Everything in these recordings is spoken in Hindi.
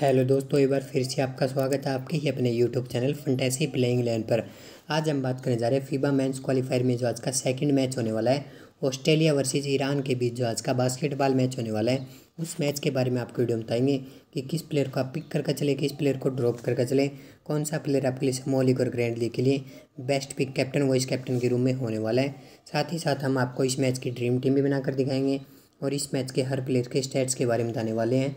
हेलो दोस्तों एक बार फिर से आपका स्वागत है आपके ही अपने YouTube channel fantasy playing land पर आज हम बात करने जा रहे हैं फीबा मेंस क्वालिफायर में जो आज का सेकंड मैच होने वाला है ऑस्ट्रेलिया वर्सेज ईरान के बीच जो आज का बास्केटबॉल मैच होने वाला है उस मैच के बारे में आपको वीडियो बताएंगे कि किस प्लेयर को आप पिक करके चले किस प्लेयर को ड्रॉप करके चले कौन सा प्लेयर आपके लिए स्मॉल लीग और ग्रैंड लीग के लिए best pick captain vice captain के रूम में होने वाला है साथ ही साथ हम आपको इस मैच की ड्रीम टीम भी बनाकर दिखाएंगे और इस मैच के हर प्लेयर के स्टेट्स के बारे में बताने वाले हैं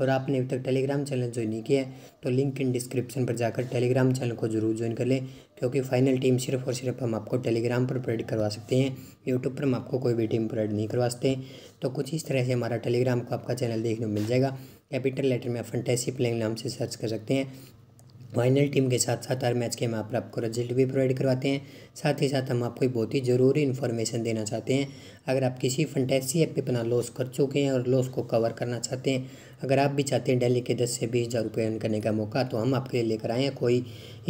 और आपने अभी तक टेलीग्राम चैनल ज्वाइन नहीं किया है तो लिंक इन डिस्क्रिप्शन पर जाकर टेलीग्राम चैनल को जरूर ज्वाइन कर लें क्योंकि फाइनल टीम सिर्फ और सिर्फ हम आपको टेलीग्राम पर प्रोवाइड करवा सकते हैं यूट्यूब पर हम आपको कोई भी टीम प्रोवाइड नहीं करवा सकते तो कुछ इस तरह से हमारा टेलीग्राम को आपका चैनल देखने को मिल जाएगा कैपिटल लेटर में आप फंटेसी प्लेंग नाम से सर्च कर सकते हैं फाइनल टीम के साथ साथ हर मैच के हम आपको रिजल्ट भी प्रोवाइड करवाते हैं साथ ही साथ हम आपको बहुत ही ज़रूरी इन्फॉर्मेशन देना चाहते हैं अगर आप किसी फंटेसी ऐप पर अपना लॉस कर चुके हैं और लॉस को कवर करना चाहते हैं अगर आप भी चाहते हैं डेली के दस से बीस हज़ार रुपये अर्न करने का मौका तो हम आपके लिए लेकर आए हैं कोई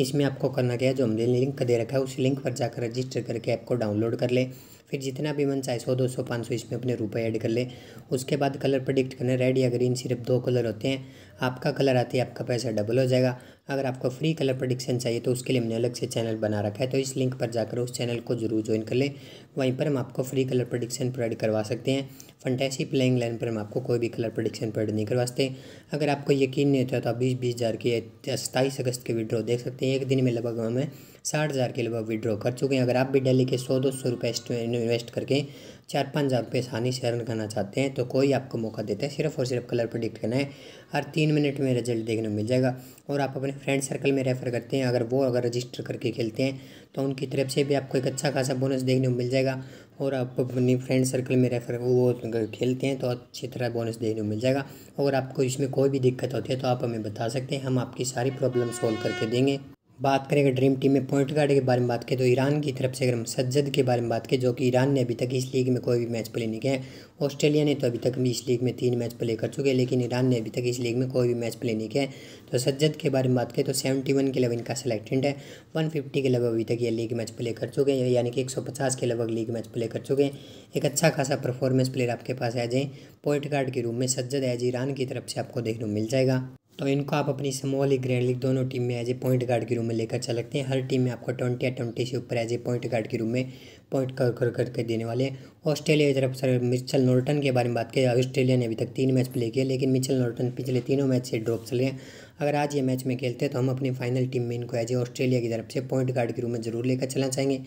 इसमें आपको करना क्या है जो हमने लिंक दे रखा है उस लिंक पर जाकर रजिस्टर करके ऐप को डाउनलोड कर लें फिर जितना भी मन चाहे सौ दो सौ पाँच सौ इसमें अपने रुपए ऐड कर लें उसके बाद कलर प्रोडिक्ट करना रेड या ग्रीन सिर्फ दो कलर होते हैं आपका कलर आते ही आपका पैसा डबल हो जाएगा अगर आपको फ्री कलर प्रडिक्शन चाहिए तो उसके लिए हमने अलग से चैनल बना रखा है तो इस लिंक पर जाकर उस चैनल को जरूर ज्वाइन कर लें वहीं पर हम आपको फ्री कलर प्रडिक्शन प्रोवाइड करवा सकते हैं फंटेसी प्लेइंग लाइन पर हम आपको कोई भी कलर प्रडिक्शन प्रोवाइड नहीं करवा सकते अगर आपको यकीन नहीं होता तो आप बीस बीस हज़ार की सत्ताईस अगस्त के विड्रो देख सकते हैं एक दिन में लगभग हमें साठ हज़ार के लगभग विड्रॉ कर चुके हैं अगर आप भी डेली के सौ दो सौ रुपये इन्वेस्ट करके चार पाँच जहाँ पे आसानी से रन करना चाहते हैं तो कोई आपको मौका देता है सिर्फ और सिर्फ कलर प्रडिक्ट करना है हर तीन मिनट में रिजल्ट देखने को मिल जाएगा और आप अपने फ्रेंड सर्कल में रेफ़र करते हैं अगर वो अगर रजिस्टर करके खेलते हैं तो उनकी तरफ से भी आपको एक अच्छा खासा बोनस देखने को मिल जाएगा और आप अपनी फ्रेंड सर्कल में रेफ़र वो खेलते हैं तो अच्छी तरह बोनस देखने को मिल जाएगा और आपको इसमें कोई भी दिक्कत होती है तो आप हमें बता सकते हैं हम आपकी सारी प्रॉब्लम सॉल्व करके देंगे बात करें अगर ड्रीम टीम में पॉइंट गार्ड के बारे में बात करें तो ईरान की तरफ से अगर हम सज्जद के बारे में बात करें जो कि ईरान ने अभी तक इस लीग में कोई भी मैच प्ले नहीं किया है ऑस्ट्रेलिया ने तो अभी तक भी इस लीग में तीन मैच प्ले कर चुके हैं लेकिन ईरान ने अभी तक इस लीग में कोई भी मैच प्ले नहीं किया है तो सज्जद के बारे में बात करें तो सेवेंटी वन के लेवल इनका सेलेक्टेंट है वन फिफ्टी के लगभग अभी तक ये लीग मैच प्ले कर चुके हैं यानी कि एक सौ पचास के लगभग लीग मैच प्ले कर चुके हैं एक अच्छा खासा परफॉर्मेंस प्लेयर आपके पास आ जाए पॉइंट गार्ड के रूम में सज्जद एज ईरान की तरफ से आपको देखने को मिल जाएगा तो इनको आप अपनी स्मॉल लीग ग्रैंड लीग दोनों टीम में एज ए पॉइंट गार्ड के रूम में लेकर चल सकते हैं हर टीम में आपको ट्वेंटी या ट्वेंटी से ऊपर एज ए पॉइंट गार्ड के रूम में पॉइंट कर कर करके देने वाले हैं ऑस्ट्रेलिया की तरफ सर मिचल नॉर्टन के बारे में बात करें ऑस्ट्रेलिया ने अभी तक तीन मैच प्ले किया लेकिन मिचल नॉर्टन पिछले तीनों मैच से ड्रॉप चले हैं अगर आज ये मैच में खेलते हैं तो हम अपनी फाइनल टीम में इनको एज ए ऑस्ट्रेलिया की तरफ से पॉइंट गार्ड के रूम में जरूर लेकर चलना चाहेंगे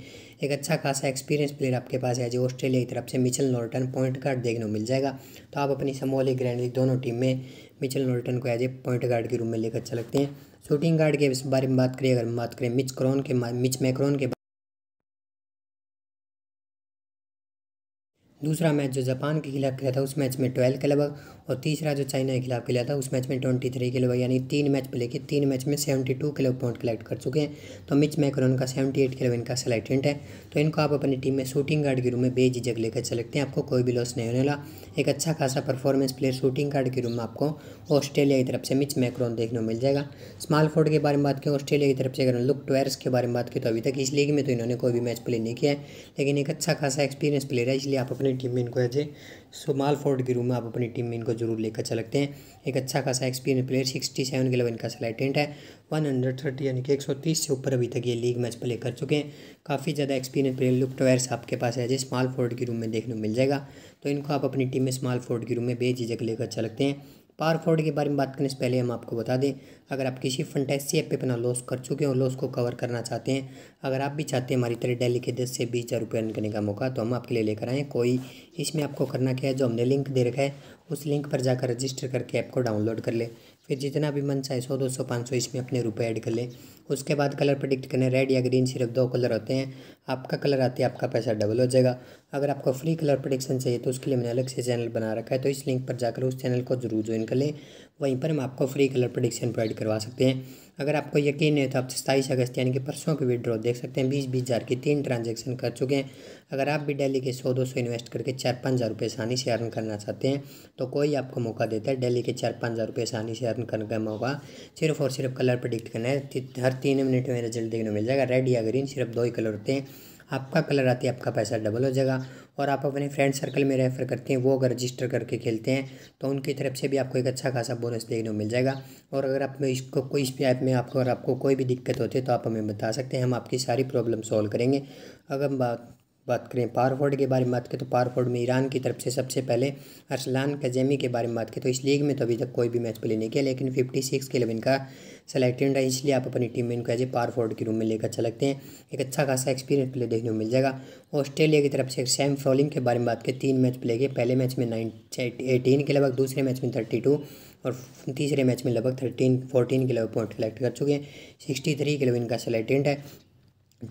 एक अच्छा खासा एक्सपीरियंस प्लेयर आपके पास एज ए ऑस्ट्रेलिया की तरफ से मिचल नॉर्टन पॉइंट गार्ड देखने को मिल जाएगा तो आप अपनी समोली ग्रैंड लीग दोनों टीम में मिचल नोल्टन को एज ए पॉइंट गार्ड के रूप में लेकर चलते अच्छा हैं शूटिंग गार्ड के बारे में बात करें अगर हम बात करें मिच क्रॉन के मिच मैक्रॉन के दूसरा मैच जो जापान के खिलाफ खेला था उस मैच में ट्वेल्व के लगभग और तीसरा जो चाइना के खिलाफ खेला था उस मैच में ट्वेंटी थ्री के लगभग यानी तीन मैच प्ले के तीन मैच में सेवेंटी टू के लोग पॉइंट कलेक्ट कर चुके हैं तो मिच मैक्रोन का सेवेंटी एट के लगभग इनका सेलेक्टेंट है तो इनको आप अपनी टीम में शूटिंग गार्ड के रूम में बेझिझक लेकर चलते हैं आपको कोई भी लॉस नहीं होने वाला एक अच्छा खासा परफॉर्मेंस प्लेयर शूटिंग गार्ड के रूम में आपको ऑस्ट्रेलिया की तरफ से मिच मैक्रोन देखने को मिल जाएगा स्मॉल फोर्ड के बारे में बात की ऑस्ट्रेलिया की तरफ से अगर लुक ट्वेयर्स के बारे में बात की तो अभी तक इस लीग में तो इन्होंने कोई भी मैच प्ले नहीं किया है लेकिन एक अच्छा खासा एक्सपीरियंस प्लेयर है इसलिए आप अपने अपनी टीम में इनको एज ए सोमाल फोर्ड के रूम में आप अपनी टीम में इनको जरूर लेकर चल सकते हैं एक अच्छा खासा एक्सपीरियंस प्लेयर सिक्सटी सेवन के लेवल इनका सलाइटेंट है वन हंड्रेड थर्टी यानी कि एक सौ तीस से ऊपर अभी तक ये लीग मैच प्ले कर चुके हैं काफ़ी ज़्यादा एक्सपीरियंस प्लेयर लुक टॉयर्स आपके पास एज ए स्मॉल फोर्ड के रूम में देखने को मिल जाएगा तो इनको आप अपनी टीम में स्मॉल फोर्ड के रूम में बेझिझक लेकर चल सकते हैं पार फ्रॉड के बारे में बात करने से पहले हम आपको बता दें अगर आप किसी फंटेसी ऐप पे अपना लॉस कर चुके हैं और लॉस को कवर करना चाहते हैं अगर आप भी चाहते हैं हमारी तरह डेली के दस से बीस हज़ार रुपये अर्न करने का मौका तो हम आपके लिए लेकर आएँ कोई इसमें आपको करना क्या है जो हमने लिंक दे रखा है उस लिंक पर जाकर रजिस्टर करके ऐप को डाउनलोड कर लें फिर जितना भी मन चाहे सौ दो सौ पाँच सौ इसमें अपने रुपये ऐड कर लें उसके बाद कलर प्रडिक्ट करें रेड या ग्रीन सिर्फ दो कलर होते हैं आपका कलर आते ही आपका पैसा डबल हो जाएगा अगर आपको फ्री कलर प्रोडिक्शन चाहिए तो उसके लिए मैंने अलग से चैनल बना रखा है तो इस लिंक पर जाकर उस चैनल को जरूर ज्वाइन कर लें वहीं पर हम आपको फ्री कलर प्रोडिक्शन प्रोवाइड करवा सकते हैं अगर आपको यकीन नहीं है तो आप सत्ताईस अगस्त यानी कि परसों की विड्रॉ देख सकते हैं बीस बीस हज़ार की तीन ट्रांजेक्शन कर चुके हैं अगर आप भी डेली के सौ दो सौ इन्वेस्ट करके चार पाँच हज़ार रुपये आसानी से अर्न करना चाहते हैं तो कोई आपको मौका देता है डेली के चार पाँच हज़ार रुपये आसानी से अर्न करने का मौका सिर्फ और सिर्फ कलर प्रडिक्ट करना है हर तीन मिनट में रिजल्ट देखने मिल जाएगा रेड या ग्रीन सिर्फ दो ही कलर होते हैं आपका कलर आते ही आपका पैसा डबल हो जाएगा और आप अपने फ्रेंड सर्कल में रेफ़र करते हैं वो अगर रजिस्टर करके खेलते हैं तो उनकी तरफ से भी आपको एक अच्छा खासा बोनस देखने को मिल जाएगा और अगर आप में इसको कोई इस ऐप में आपको और आपको कोई भी दिक्कत होती है तो आप हमें बता सकते हैं हम आपकी सारी प्रॉब्लम सॉल्व करेंगे अगर बात बात करें पारफोर्ड के बारे में बात करें तो पारफोर्ड में ईरान की तरफ से सबसे पहले अरसलान कजेमी के बारे में बात करें तो इस लीग में तो अभी तक कोई भी मैच प्ले नहीं किया लेकिन फिफ्टी सिक्स के लिए इनका सेलेक्टेड रहा इसलिए आप अपनी टीम में इनको एज ए पारफोर्ड के रूम में लेकर सकते हैं एक अच्छा खासा एक्सपीरियंस प्ले देखने को मिल जाएगा ऑस्ट्रेलिया की तरफ से सैम फॉलिंग के बारे में बात करें तीन मैच प्ले किए पहले मैच में नाइन एटीन के लगभग दूसरे मैच में थर्टी टू और तीसरे मैच में लगभग थर्टीन फोर्टीन के लगभग पॉइंट कलेक्ट कर चुके हैं सिक्सटी थ्री के लगभग इनका सेलेक्टेंट है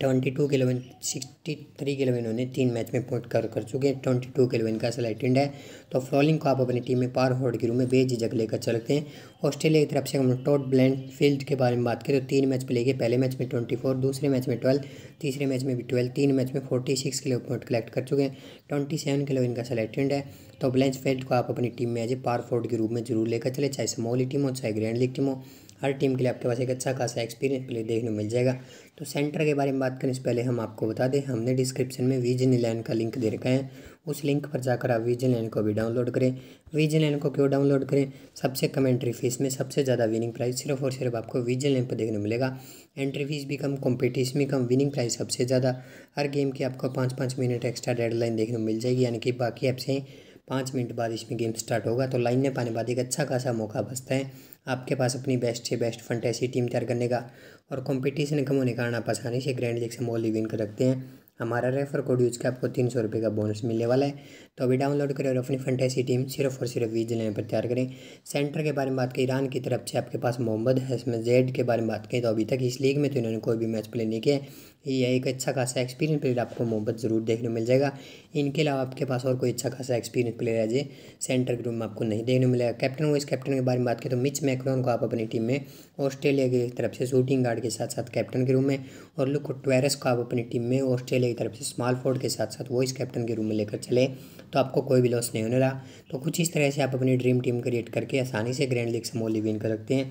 ट्वेंटी टू के इलेवन सिक्सटी थ्री के इलेवन उन्होंने तीन मैच में पॉइंट कर कर चुके हैं ट्वेंटी टू के इलेवन का सलाइटेंड है तो फ्रॉलिंग को आप अपनी टीम में पार फॉर्ड के रूम में बेझिझक लेकर चलते हैं ऑस्ट्रेलिया की तरफ से हम टॉट ब्लैंड फील्ड के बारे में बात करें तो तीन मैच प्ले किए पहले मैच में ट्वेंटी फोर दूसरे मैच में ट्वेल्व तीसरे मैच में भी ट्वेल्व तीन मैच में फोर्टी सिक्स के लिए पॉइंट कलेक्ट कर चुके हैं ट्वेंटी सेवन के इलेवन का सलाइटेंड है तो ब्लैंड फील्ड को आप अपनी टीम में एज ए पार फोर्ड के रूप में जरूर लेकर चले चाहे स्मॉल टीम हो चाहे ग्रैंड लीग टीम हो हर टीम के लिए आपके पास एक अच्छा खासा एक्सपीरियंस प्ले देखने को मिल जाएगा तो सेंटर के बारे में बात करें इससे पहले हम आपको बता दें हमने डिस्क्रिप्शन में विजन लैंड का लिंक दे रखा है उस लिंक पर जाकर आप विजन लैंड को भी डाउनलोड करें विजन लैंड को क्यों डाउनलोड करें सबसे कम एंट्री फीस में सबसे ज़्यादा विनिंग प्राइस सिर्फ और सिर्फ आपको विजन लैंड पर देखने को मिलेगा एंट्री फीस भी कम कॉम्पिटिशन भी कम विनिंग प्राइस सबसे ज़्यादा हर गेम की आपको पाँच पाँच मिनट एक्स्ट्रा डेडलाइन देखने को मिल जाएगी यानी कि बाकी ऐप से पाँच मिनट बाद इसमें गेम स्टार्ट होगा तो लाइन में पाने बाद एक अच्छा खासा मौका बचता है आपके पास अपनी बेस्ट से बेस्ट फंटेसी टीम तैयार करने का और कंपटीशन कम होने के कारण आप आसानी से grand league small league win कर रखते हैं हमारा रेफर कोड यूज के आपको तीन सौ रुपये का बोनस मिलने वाला है तो अभी डाउनलोड करें और अपनी फंटेसी टीम सिर्फ और सिर्फ वीज लेने पर तैयार करें सेंटर के बारे में बात करें ईरान की तरफ से आपके पास मोहम्मद है जेड के बारे में बात करें तो अभी तक इस लीग में तो इन्होंने कोई भी मैच प्ले नहीं किया है ये एक अच्छा खासा एक्सपीरियंस प्लेयर आपको मोहब्बत ज़रूर देखने मिल जाएगा इनके अलावा आपके पास और कोई अच्छा खासा एक्सपीरियंस प्लेयर है जी सेंटर ग्रुप में आपको नहीं देखने मिलेगा कैप्टन वाइस कैप्टन के बारे में बात करें तो मिच मैक्रॉन को आप अपनी टीम में ऑस्ट्रेलिया की तरफ से शूटिंग गार्ड कार्ड के साथ साथ कैप्टन के रूम में और लुको ट्वेरस को आप अपनी टीम में ऑस्ट्रेलिया की तरफ से स्मॉल फोर्ड के साथ साथ वॉइस कैप्टन के रूम में लेकर चले तो आपको कोई भी लॉस नहीं होने रहा तो कुछ इस तरह से आप अपनी ड्रीम टीम क्रिएट करके आसानी से ग्रैंड लीग मोली विन कर सकते हैं